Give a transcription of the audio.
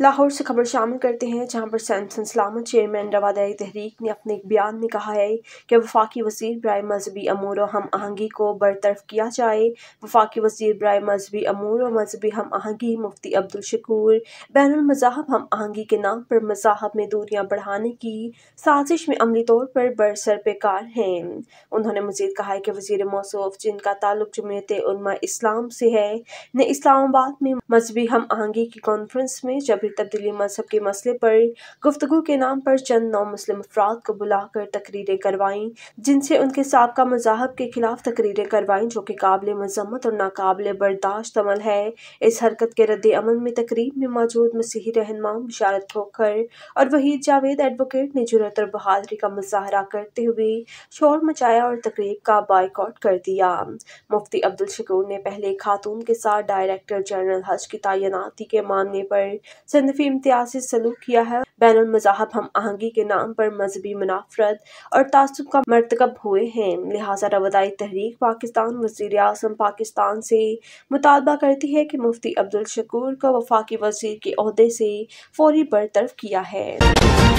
लाहौर से खबर शामिल करते हैं जहां पर सैमसन सलामत चेयरमैन रवादारी तहरीक ने अपने एक बयान में कहा है कि वफाकी वजीर ब्राय मजहबी अमूर और हम आहंगी को बरतरफ किया जाए वफाकी वजीर ब्राय मजहबी अमूर और मजहबी हम आहंगी मुफ्ती अब्दुल शकूर बैन मज़ाहब हम आहंगी के नाम पर मज़ाहब में दूरियाँ बढ़ाने की साजिश में अमली तौर पर बरसर बेकार हैं उन्होंने मजीद कहा है कि वजीर मौसूफ जिनका ताल्लुक जमयत उलमा इस्लाम से है ने इस्लामाबाद में मजहबी हम आहंगी की कॉन्फ्रेंस में जब तब्दीली मजहब के मसले पर गुफ्तु के नाम पर चंद नौ मुस्लिम अफराद को बुलाकर तकरीरें करवाईं जिनसे उनके सबका मजाहब के खिलाफ तकरीरें करवाईं जो कि काबिल मजम्मत और नाकबिल बर्दाश्त अमल है इस हरकत के रद्द अमल में तकरीब में मौजूद मसीही रहनमा बशारत खोखर और वहीद जावेद एडवोकेट ने जुरत और बहादरी का मुजाहरा करते हुए शोर मचाया और तकरीब का बाइकआउट कर दिया मुफ्ती अब्दुल शकूर ने पहले खातून के साथ डायरेक्टर जनरल हज की तैनाती के मामले पर इम्तियाज इम्तियाजी सलूक किया है बैन मजाहब हम आहंगी के नाम पर मजहबी मुनाफरत और तसब का मरतकब हुए हैं लिहाजा रवदाई तहरीक पाकिस्तान वजीर अजम पाकिस्तान से मुतालबा करती है कि मुफ्ती अब्दुल शकूर को वफाकी वजीर के अहदे से फौरी बरतरफ किया है